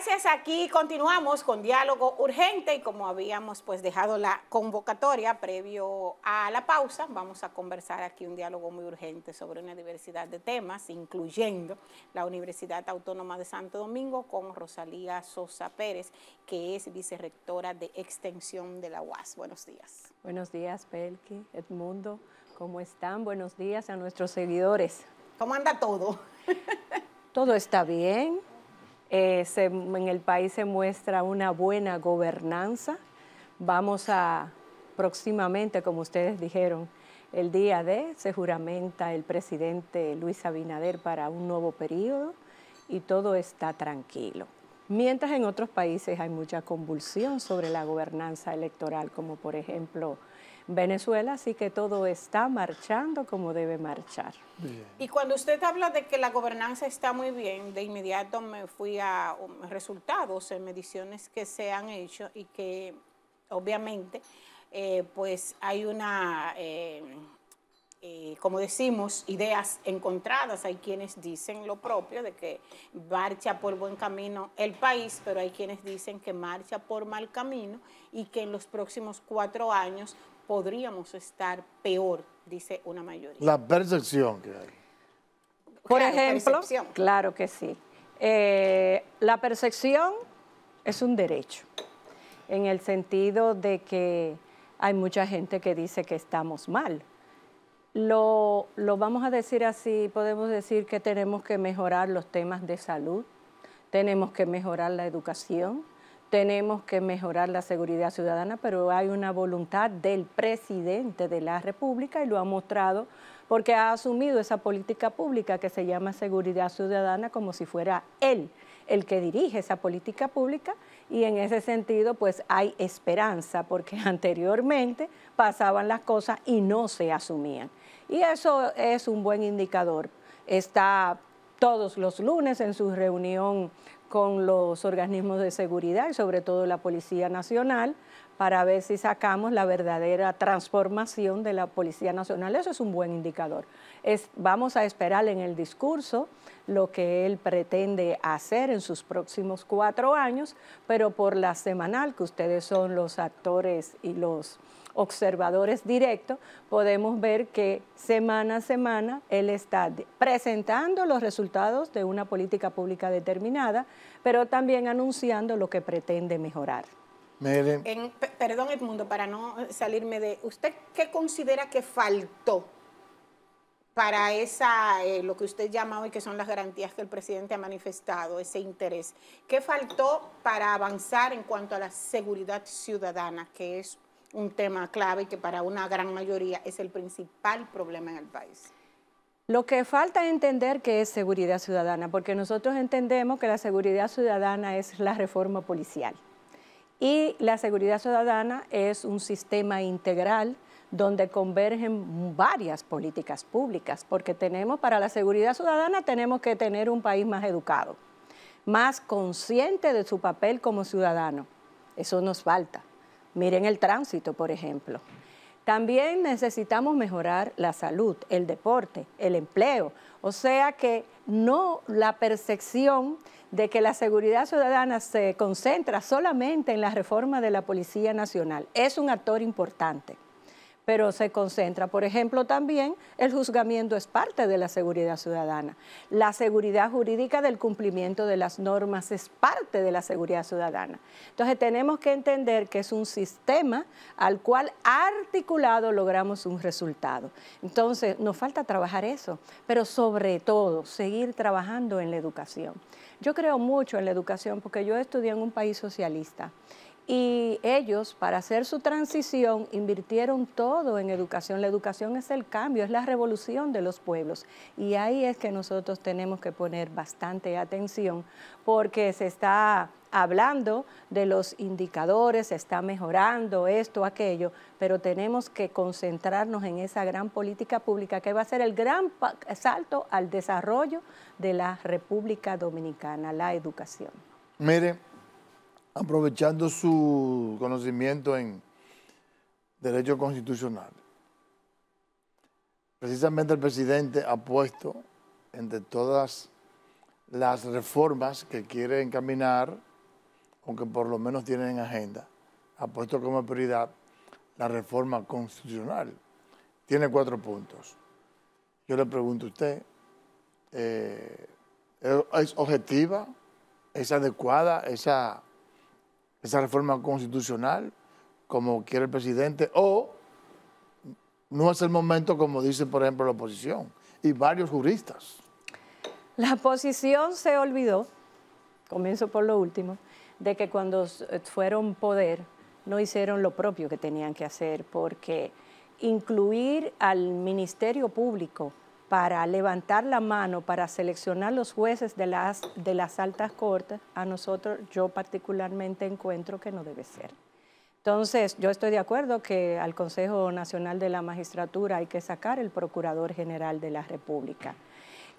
Gracias, aquí continuamos con diálogo urgente y como habíamos pues dejado la convocatoria previo a la pausa, vamos a conversar aquí un diálogo muy urgente sobre una diversidad de temas, incluyendo la Universidad Autónoma de Santo Domingo con Rosalía Sosa Pérez, que es vicerrectora de Extensión de la UAS. Buenos días. Buenos días, Pelqui, Edmundo, ¿cómo están? Buenos días a nuestros seguidores. ¿Cómo anda todo? todo está bien eh, en el país se muestra una buena gobernanza. Vamos a próximamente, como ustedes dijeron, el día de se juramenta el presidente Luis Abinader para un nuevo periodo y todo está tranquilo. Mientras en otros países hay mucha convulsión sobre la gobernanza electoral, como por ejemplo Venezuela, sí que todo está marchando como debe marchar. Y cuando usted habla de que la gobernanza está muy bien, de inmediato me fui a resultados en eh, mediciones que se han hecho y que obviamente eh, pues hay una, eh, como decimos, ideas encontradas. Hay quienes dicen lo propio de que marcha por buen camino el país, pero hay quienes dicen que marcha por mal camino y que en los próximos cuatro años podríamos estar peor, dice una mayoría. La percepción que hay. Por ejemplo, claro que sí. Eh, la percepción es un derecho, en el sentido de que hay mucha gente que dice que estamos mal. Lo, lo vamos a decir así, podemos decir que tenemos que mejorar los temas de salud, tenemos que mejorar la educación, tenemos que mejorar la seguridad ciudadana, pero hay una voluntad del presidente de la República y lo ha mostrado porque ha asumido esa política pública que se llama seguridad ciudadana como si fuera él el que dirige esa política pública y en ese sentido pues hay esperanza porque anteriormente pasaban las cosas y no se asumían. Y eso es un buen indicador. Está todos los lunes en su reunión con los organismos de seguridad y sobre todo la Policía Nacional para ver si sacamos la verdadera transformación de la Policía Nacional. Eso es un buen indicador. vamos a esperar en el discurso lo que él pretende hacer en sus próximos cuatro años, pero por la semanal, que ustedes son los actores y los observadores directos, podemos ver que semana a semana él está presentando los resultados de una política pública determinada, pero también anunciando lo que pretende mejorar. En, perdón, Edmundo, para no salirme de... ¿Usted qué considera que faltó para esa, eh, lo que usted llama hoy, que son las garantías que el presidente ha manifestado, ese interés. ¿Qué faltó para avanzar en cuanto a la seguridad ciudadana, que es un tema clave que para una gran mayoría es el principal problema en el país. Lo que falta es entender qué es seguridad ciudadana, porque nosotros entendemos que la seguridad ciudadana es la reforma policial. Y la seguridad ciudadana es un sistema integral donde convergen varias políticas públicas, porque tenemos para la seguridad ciudadana tenemos que tener un país más educado, más consciente de su papel como ciudadano. Eso nos falta. Miren el tránsito, por ejemplo. También necesitamos mejorar la salud, el deporte, el empleo. O sea que no la percepción de que la seguridad ciudadana se concentra solamente en la reforma de la Policía Nacional. Es un actor importante pero se concentra. Por ejemplo, también el juzgamiento es parte de la seguridad ciudadana. La seguridad jurídica del cumplimiento de las normas es parte de la seguridad ciudadana. Entonces tenemos que entender que es un sistema al cual articulado logramos un resultado. Entonces nos falta trabajar eso, pero sobre todo seguir trabajando en la educación. Yo creo mucho en la educación porque yo estudié en un país socialista y ellos, para hacer su transición, invirtieron todo en educación. La educación es el cambio, es la revolución de los pueblos. Y ahí es que nosotros tenemos que poner bastante atención porque se está hablando de los indicadores, se está mejorando esto, aquello, pero tenemos que concentrarnos en esa gran política pública que va a ser el gran salto al desarrollo de la República Dominicana, la educación. Mire, aprovechando su conocimiento en derecho constitucional. Precisamente el presidente ha puesto entre todas las reformas que quiere encaminar, aunque por lo menos tienen en agenda, ha puesto como prioridad la reforma constitucional. Tiene cuatro puntos. Yo le pregunto a usted, eh, ¿es objetiva? ¿Es adecuada esa esa reforma constitucional, como quiere el presidente, o no es el momento, como dice, por ejemplo, la oposición y varios juristas. La oposición se olvidó, comienzo por lo último, de que cuando eh, fueron poder no hicieron lo propio que tenían que hacer, porque incluir al Ministerio Público para levantar la mano, para seleccionar los jueces de las, de las altas cortes, a nosotros yo particularmente encuentro que no debe ser. Entonces, yo estoy de acuerdo que al Consejo Nacional de la Magistratura hay que sacar el Procurador General de la República.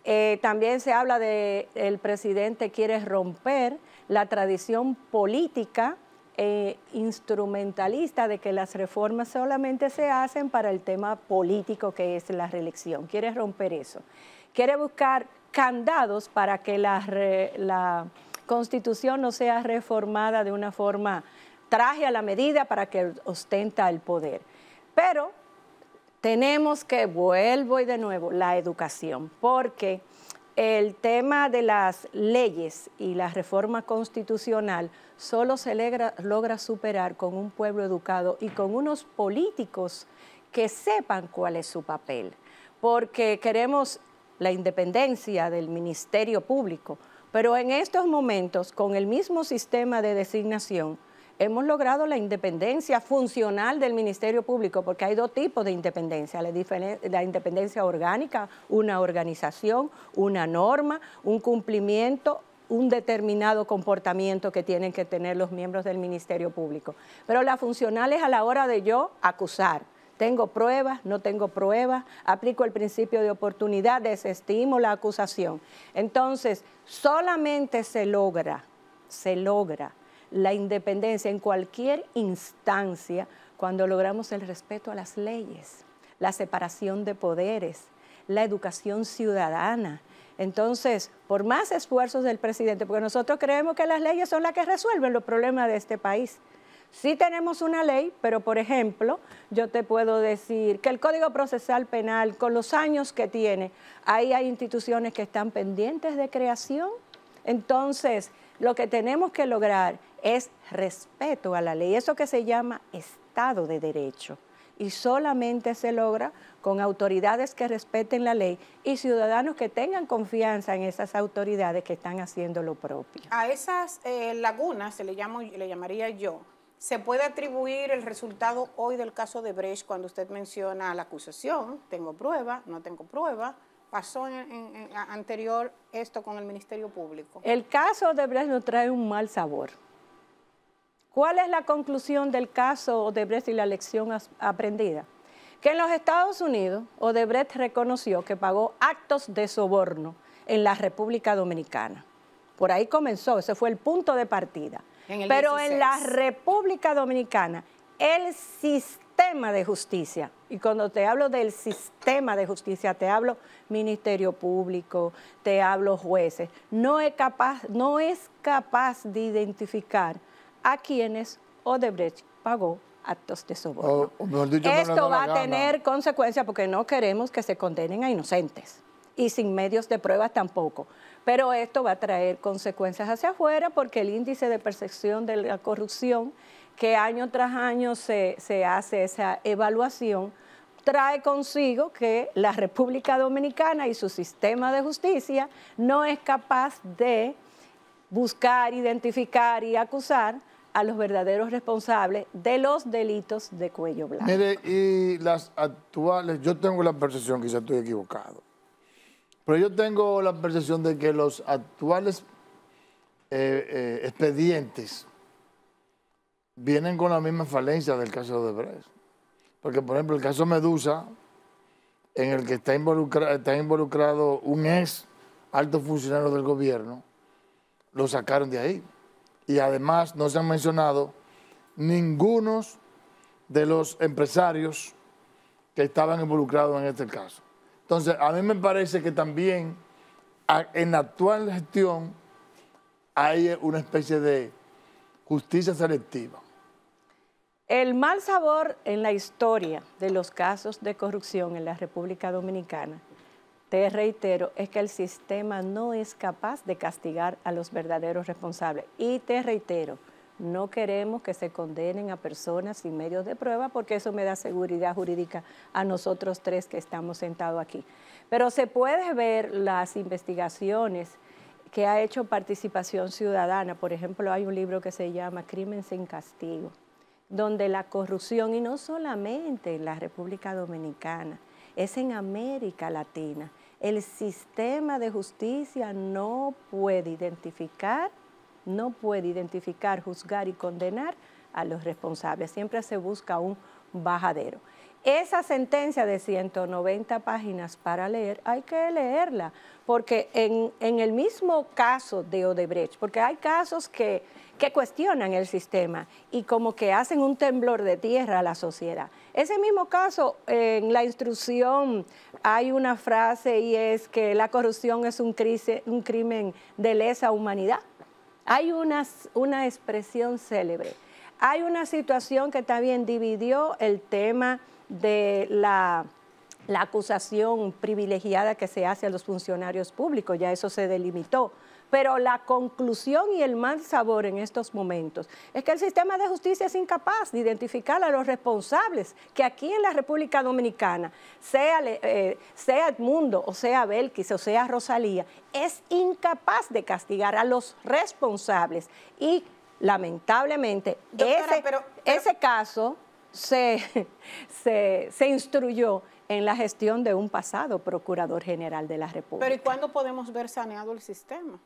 Eh, también se habla de el presidente quiere romper la tradición política eh, instrumentalista de que las reformas solamente se hacen para el tema político que es la reelección. Quiere romper eso. Quiere buscar candados para que la, constitución no sea reformada de una forma traje a la medida para que ostenta el poder. Pero tenemos que, vuelvo y de nuevo, la educación, porque el tema de las leyes y la reforma constitucional solo se logra, superar con un pueblo educado y con unos políticos que sepan cuál es su papel, porque queremos la independencia del Ministerio Público, pero en estos momentos, con el mismo sistema de designación, hemos logrado la independencia funcional del Ministerio Público, porque hay dos tipos de independencia, la, independencia orgánica, una organización, una norma, un cumplimiento un determinado comportamiento que tienen que tener los miembros del Ministerio Público. Pero la funcional es a la hora de yo acusar. Tengo pruebas, no tengo pruebas, aplico el principio de oportunidad, desestimo la acusación. Entonces, solamente se logra, se logra la independencia en cualquier instancia cuando logramos el respeto a las leyes, la separación de poderes, la educación ciudadana. Entonces, por más esfuerzos del presidente, porque nosotros creemos que las leyes son las que resuelven los problemas de este país. Sí tenemos una ley, pero por ejemplo, yo te puedo decir que el Código Procesal Penal, con los años que tiene, ahí hay instituciones que están pendientes de creación. Entonces, lo que tenemos que lograr es respeto a la ley, eso que se llama Estado de Derecho. Y solamente se logra con autoridades que respeten la ley y ciudadanos que tengan confianza en esas autoridades que están haciendo lo propio. A esas eh, lagunas, se le, llamo, le llamaría yo, se puede atribuir el resultado hoy del caso de Brecht cuando usted menciona la acusación, tengo prueba, no tengo prueba, pasó en, anterior esto con el Ministerio Público. El caso de Brecht nos trae un mal sabor. ¿Cuál es la conclusión del caso Odebrecht y la lección aprendida? Que en los Estados Unidos, Odebrecht reconoció que pagó actos de soborno en la República Dominicana. Por ahí comenzó, ese fue el punto de partida. Pero en la República Dominicana, el sistema de justicia, y cuando te hablo del sistema de justicia, te hablo Ministerio Público, te hablo jueces, no es capaz, no es capaz de identificar a quienes Odebrecht pagó actos de soborno. Esto va a tener consecuencias porque no queremos que se condenen a inocentes y sin medios de pruebas tampoco. Pero esto va a traer consecuencias hacia afuera porque el índice de percepción de la corrupción, que año tras año se, se hace esa evaluación, trae consigo que la República Dominicana y su sistema de justicia no es capaz de buscar, identificar y acusar a los verdaderos responsables de los delitos de cuello blanco. Mire, y las actuales, yo tengo la percepción, quizá estoy equivocado, pero yo tengo la percepción de que los actuales eh, eh, expedientes vienen con la misma falencia del caso de Odebrecht. Porque, por ejemplo, el caso Medusa, en el que está involucrado un ex alto funcionario del gobierno, lo sacaron de ahí y además no se han mencionado ninguno de los empresarios que estaban involucrados en este caso. Entonces, a mí me parece que también en la actual gestión hay una especie de justicia selectiva. El mal sabor en la historia de los casos de corrupción en la República Dominicana te reitero, es que el sistema no es capaz de castigar a los verdaderos responsables. Y te reitero, no queremos que se condenen a personas sin medios de prueba porque eso me da seguridad jurídica a nosotros tres que estamos sentados aquí. Pero se puede ver las investigaciones que ha hecho participación ciudadana. Por ejemplo, hay un libro que se llama Crimen sin castigo, donde la corrupción, y no solamente en la República Dominicana, es en América Latina. El sistema de justicia no puede identificar, no puede identificar, juzgar y condenar a los responsables. Siempre se busca un bajadero esa sentencia de 190 páginas para leer, hay que leerla, porque en, el mismo caso de Odebrecht, porque hay casos que, cuestionan el sistema y como que hacen un temblor de tierra a la sociedad. Ese mismo caso, en la instrucción hay una frase y es que la corrupción es un, crimen de lesa humanidad. Hay una expresión célebre. Hay una situación que también dividió el tema de la, acusación privilegiada que se hace a los funcionarios públicos, ya eso se delimitó. Pero la conclusión y el mal sabor en estos momentos es que el sistema de justicia es incapaz de identificar a los responsables que aquí en la República Dominicana, sea, eh, Edmundo, o sea Belkis, o sea Rosalía, es incapaz de castigar a los responsables. Y lamentablemente ese caso se, instruyó en la gestión de un pasado Procurador General de la República. Pero ¿y cuándo podemos ver saneado el sistema?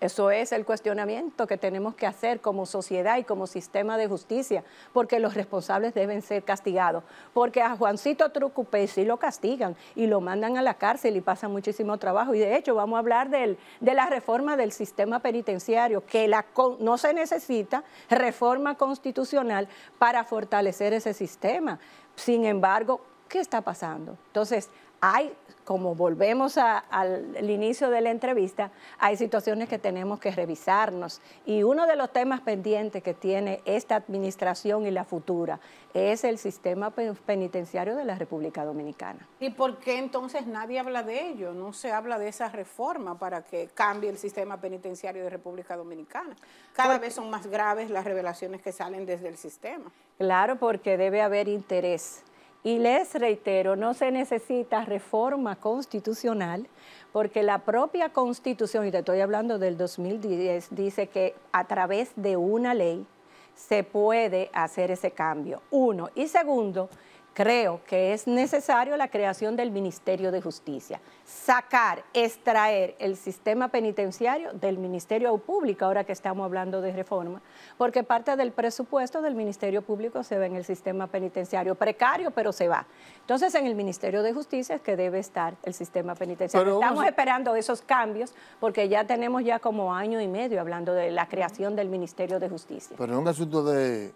Eso es el cuestionamiento que tenemos que hacer como sociedad y como sistema de justicia, porque los responsables deben ser castigados, porque a Juancito Trucupé sí lo castigan y lo mandan a la cárcel y pasa muchísimo trabajo. Y de hecho vamos a hablar de la reforma del sistema penitenciario, que la, no se necesita reforma constitucional para fortalecer ese sistema. Sin embargo, ¿qué está pasando? Entonces, hay, como volvemos al, inicio de la entrevista, hay situaciones que tenemos que revisarnos. Y uno de los temas pendientes que tiene esta administración y la futura es el sistema penitenciario de la República Dominicana. ¿Y por qué entonces nadie habla de ello? No se habla de esa reforma para que cambie el sistema penitenciario de República Dominicana. Cada vez son más graves las revelaciones que salen desde el sistema. Claro, porque debe haber interés y les reitero, no se necesita reforma constitucional porque la propia constitución, y te estoy hablando del 2010, dice que a través de una ley se puede hacer ese cambio. Uno. Y segundo, creo que es necesario la creación del Ministerio de Justicia, sacar, extraer el sistema penitenciario del Ministerio Público, ahora que estamos hablando de reforma, porque parte del presupuesto del Ministerio Público se va en el sistema penitenciario, precario, pero se va. Entonces, en el Ministerio de Justicia es que debe estar el sistema penitenciario. Estamos esperando esos cambios porque ya tenemos ya como año y medio hablando de la creación del Ministerio de Justicia. Pero es un asunto de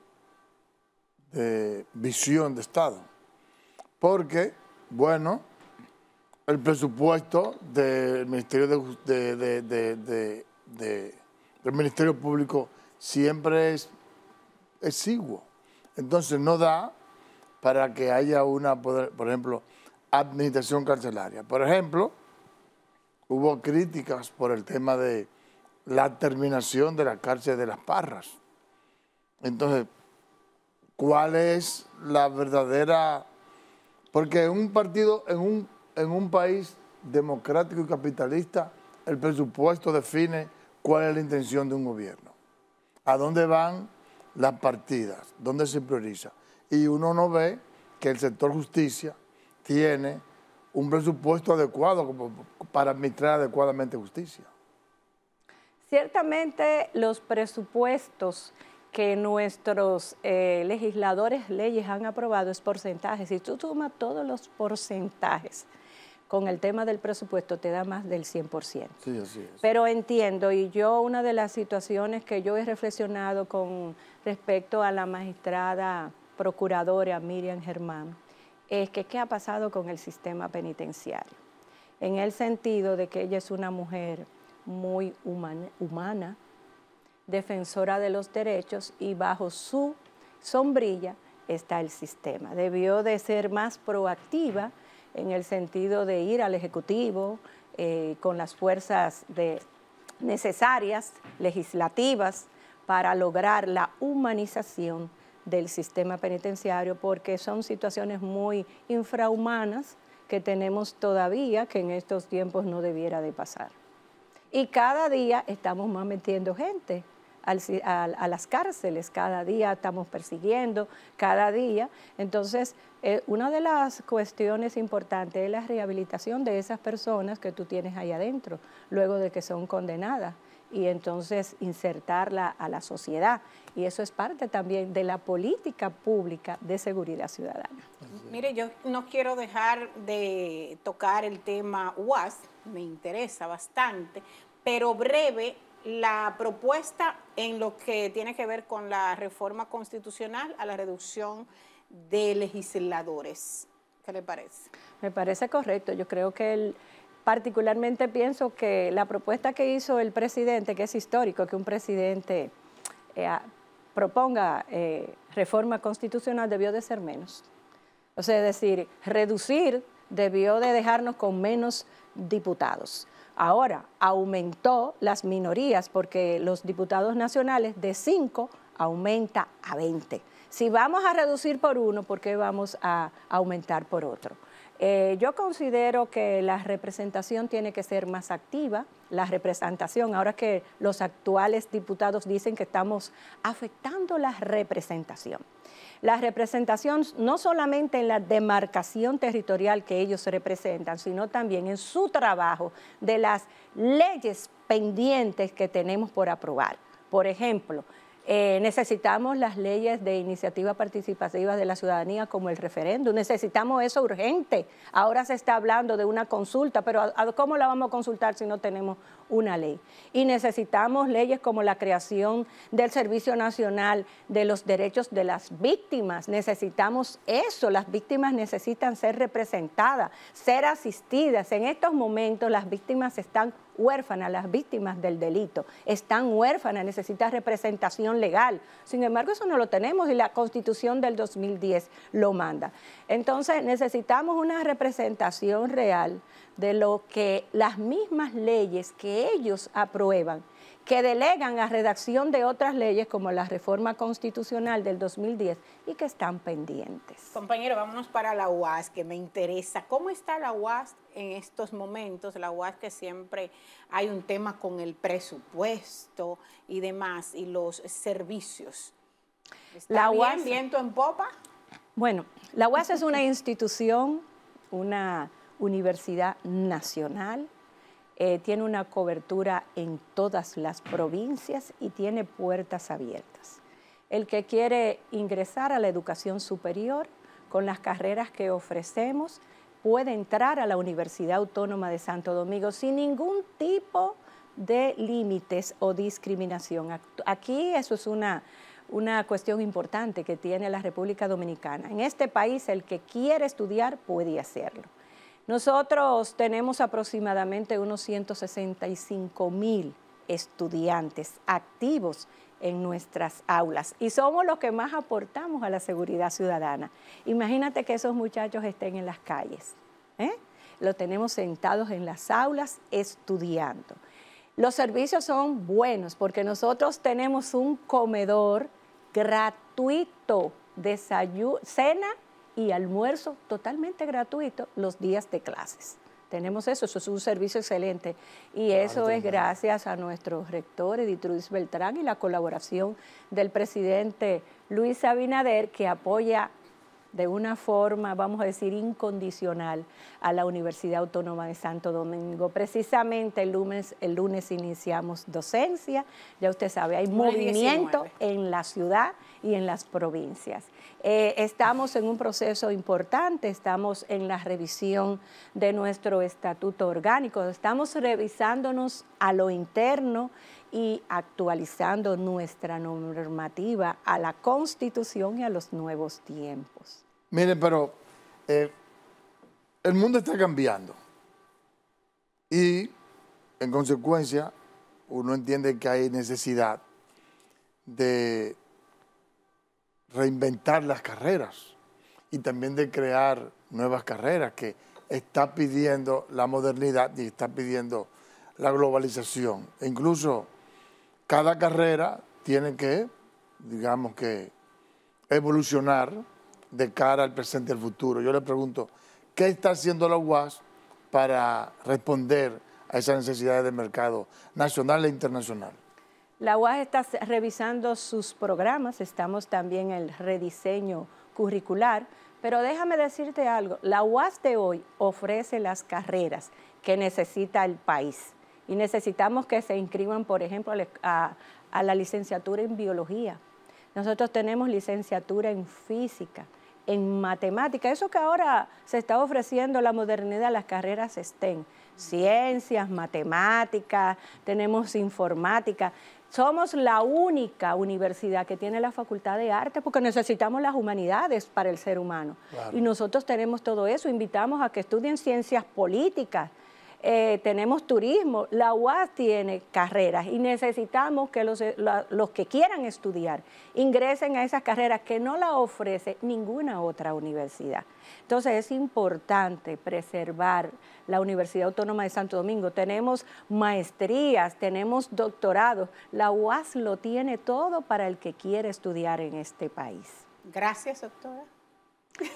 eh, visión de Estado. Porque, bueno, el presupuesto del Ministerio, de, del Ministerio Público siempre es exiguo. Entonces no da para que haya una, por ejemplo, administración carcelaria. Por ejemplo, hubo críticas por el tema de la terminación de la cárcel de las Parras. Entonces, cuál es la verdadera... Porque en un partido, en un, país democrático y capitalista, el presupuesto define cuál es la intención de un gobierno, a dónde van las partidas, dónde se prioriza. Y uno no ve que el sector justicia tiene un presupuesto adecuado para administrar adecuadamente justicia. Ciertamente los presupuestos que nuestros eh, legisladores leyes han aprobado es porcentaje. Si tú sumas todos los porcentajes con el tema del presupuesto, te da más del 100%. Sí, Pero entiendo, y yo una de las situaciones que yo he reflexionado con respecto a la magistrada procuradora Miriam Germán, es que qué ha pasado con el sistema penitenciario. En el sentido de que ella es una mujer muy humana defensora de los derechos y bajo su sombrilla está el sistema. Debió de ser más proactiva en el sentido de ir al Ejecutivo eh, con las fuerzas necesarias, legislativas, para lograr la humanización del sistema penitenciario, porque son situaciones muy infrahumanas que tenemos todavía que en estos tiempos no debiera de pasar. Y cada día estamos más metiendo gente a, las cárceles, cada día estamos persiguiendo, cada día. Entonces, eh, una de las cuestiones importantes es la rehabilitación de esas personas que tú tienes ahí adentro, luego de que son condenadas y entonces insertarla a la sociedad. Y eso es parte también de la política pública de seguridad ciudadana. Mire, yo no quiero dejar de tocar el tema UAS, me interesa bastante, pero breve, la propuesta en lo que tiene que ver con la reforma constitucional a la reducción de legisladores. ¿Qué le parece? Me parece correcto. Yo creo que él particularmente pienso que la propuesta que hizo el presidente, que es histórico que un presidente eh, proponga eh, reforma constitucional, debió de ser menos. O sea, es decir, reducir debió de dejarnos con menos diputados. Ahora, aumentó las minorías porque los diputados nacionales de 5 aumenta a 20. Si vamos a reducir por uno, ¿por qué vamos a aumentar por otro? Eh, yo considero que la representación tiene que ser más activa, la representación, ahora que los actuales diputados dicen que estamos afectando la representación. La representación no solamente en la demarcación territorial que ellos representan, sino también en su trabajo de las leyes pendientes que tenemos por aprobar. Por ejemplo, eh, necesitamos las leyes de iniciativa participativa de la ciudadanía como el referéndum. Necesitamos eso urgente. Ahora se está hablando de una consulta, pero ¿a, cómo la vamos a consultar si no tenemos una ley. Y necesitamos leyes como la creación del Servicio Nacional de los Derechos de las Víctimas. Necesitamos eso. Las víctimas necesitan ser representadas, ser asistidas. En estos momentos las víctimas están huérfanas, las víctimas del delito, están huérfanas, necesitan representación legal. Sin embargo, eso no lo tenemos y la constitución del 2010 lo manda. Entonces, necesitamos una representación real de lo que las mismas leyes que ellos aprueban, que delegan a redacción de otras leyes como la reforma constitucional del 2010 y que están pendientes. Compañero, vámonos para la UAS, que me interesa. ¿Cómo está la UAS en estos momentos? La UAS que siempre hay un tema con el presupuesto y demás, y los servicios. ¿Está la UAS, bien, viento en popa? Bueno, la UAS es una institución, una universidad nacional, eh, tiene una cobertura en todas las provincias y tiene puertas abiertas. El que quiere ingresar a la educación superior con las carreras que ofrecemos puede entrar a la Universidad Autónoma de Santo Domingo sin ningún tipo de límites o discriminación. Aquí eso es una, una cuestión importante que tiene la República Dominicana. En este país el que quiere estudiar puede hacerlo. Nosotros tenemos aproximadamente unos 165 mil estudiantes activos en nuestras aulas y somos los que más aportamos a la seguridad ciudadana. Imagínate que esos muchachos estén en las calles. ¿eh? Los tenemos sentados en las aulas estudiando. Los servicios son buenos porque nosotros tenemos un comedor gratuito, desayuno, cena y almuerzo totalmente gratuito los días de clases. Tenemos eso, eso es un servicio excelente. Y eso es gracias a rector rector Ruiz Beltrán, y la colaboración del presidente Luis Abinader, que apoya de una forma, vamos a decir, incondicional a la Universidad Autónoma de Santo Domingo. Precisamente el lunes, el lunes iniciamos docencia, ya usted sabe, hay movimiento en la ciudad y en las provincias. Eh, estamos en un proceso importante, estamos en la revisión de nuestro estatuto orgánico, estamos revisándonos a lo interno y actualizando nuestra normativa a la constitución y a los nuevos tiempos. Mire, pero eh, el mundo está cambiando. Y en consecuencia, uno entiende que hay necesidad de reinventar las carreras y también de crear nuevas carreras que está pidiendo la modernidad y está pidiendo la globalización. E incluso cada carrera tiene que, digamos que, evolucionar de cara al presente y al futuro. Yo le pregunto, ¿qué está haciendo la UAS para responder a esas necesidades del mercado nacional e internacional? La UAS está revisando sus programas, estamos también en el rediseño curricular, pero déjame decirte algo, la UAS de hoy ofrece las carreras que necesita el país y necesitamos que se inscriban, por ejemplo, a, a la licenciatura en biología. Nosotros tenemos licenciatura en física, en matemática, eso que ahora se está ofreciendo la modernidad, las carreras estén, ciencias, matemáticas, tenemos informática. Somos la única universidad que tiene la Facultad de Arte porque necesitamos las humanidades para el ser humano. Y nosotros tenemos todo eso. Invitamos a que estudien ciencias políticas, eh, tenemos turismo, la UAS tiene carreras y necesitamos que los, los que quieran estudiar ingresen a esas carreras que no la ofrece ninguna otra universidad. Entonces es importante preservar la Universidad Autónoma de Santo Domingo. Tenemos maestrías, tenemos doctorados. La UAS lo tiene todo para el que quiere estudiar en este país. Gracias, doctora.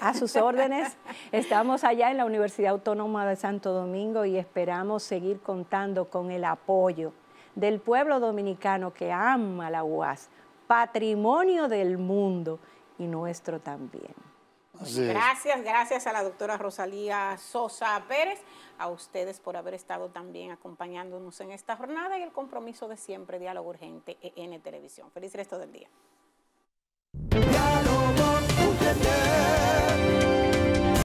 A sus órdenes. Estamos allá en la Universidad Autónoma de Santo Domingo y esperamos seguir contando con el apoyo del pueblo dominicano que ama la UAS, patrimonio del mundo y nuestro también. Gracias, gracias a la doctora Rosalía Sosa Pérez, a ustedes por haber estado también acompañándonos en esta jornada y el compromiso de siempre, Diálogo Urgente EN Televisión. Feliz resto del día.